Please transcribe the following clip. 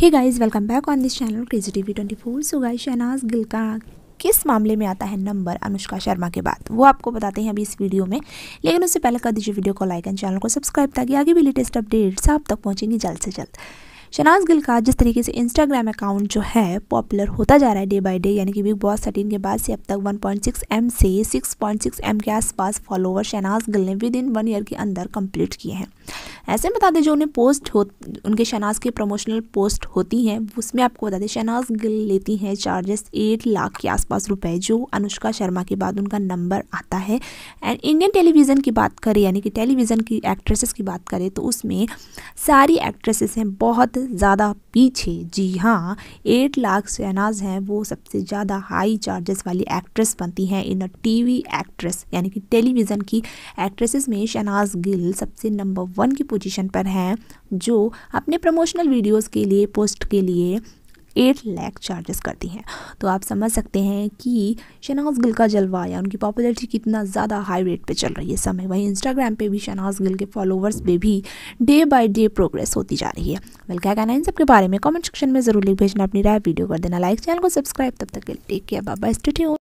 he guys welcome back on this channel crazy V twenty four so guys Shehnaaz Gill का किस मामले में आता है नंबर अनुष्का शर्मा के बाद वो आपको बताते हैं अभी इस वीडियो में लेकिन उससे पहले कर दीजिए वीडियो को लाइक एंड चैनल को सब्सक्राइब ताकि आगे भी लेटेस्ट अपडेट्स आप तक पहुँचेंगी जल्द से जल्द शनाज गिल का जिस तरीके से इंस्टाग्राम अकाउंट जो है पॉपुलर होता जा रहा है डे बाय डे यानी कि बिग बॉस थर्टीन के बाद से अब तक 1.6 एम से 6.6 एम के आसपास फॉलोवर शहनाज गिल ने विद इन वन ईयर के अंदर कंप्लीट किए हैं ऐसे बता दें जो उन्हें पोस्ट हो उनके शहनाज की प्रमोशनल पोस्ट होती हैं उसमें आपको बता दें शहनाज गिल लेती हैं चार्जेस एट लाख के आसपास रुपए जो अनुष्का शर्मा के बाद उनका नंबर आता है एंड इंडियन टेलीविज़न की बात करें यानी कि टेलीविज़न की एक्ट्रेसेस की बात करें तो उसमें सारी एक्ट्रेसेस हैं बहुत ज़्यादा पीछे जी हाँ एट लाख शहनाज हैं वो सबसे ज़्यादा हाई चार्जेस वाली एक्ट्रेस बनती हैं इन अ वी एक्ट्रेस यानी कि टेलीविज़न की एक्ट्रेसेस में शहनाज गिल सबसे नंबर वन की पोजीशन पर हैं जो अपने प्रमोशनल वीडियोस के लिए पोस्ट के लिए एट लैख चार्जेस करती हैं तो आप समझ सकते हैं कि शनाज गिल का जलवा या उनकी पॉपुलरिटी कितना ज़्यादा हाई रेट पे चल रही है समय वहीं इंस्टाग्राम पे भी शनाज गिल के फॉलोवर्स पे भी डे बाय डे प्रोग्रेस होती जा रही है वेल क्या कहना है इन सबके बारे में कमेंट सेक्शन में ज़रूर लिख भेजना अपनी राय वीडियो कर देना लाइक चैनल को सब्सक्राइब तब तक के लिए टेक केयर बाबा स्टेट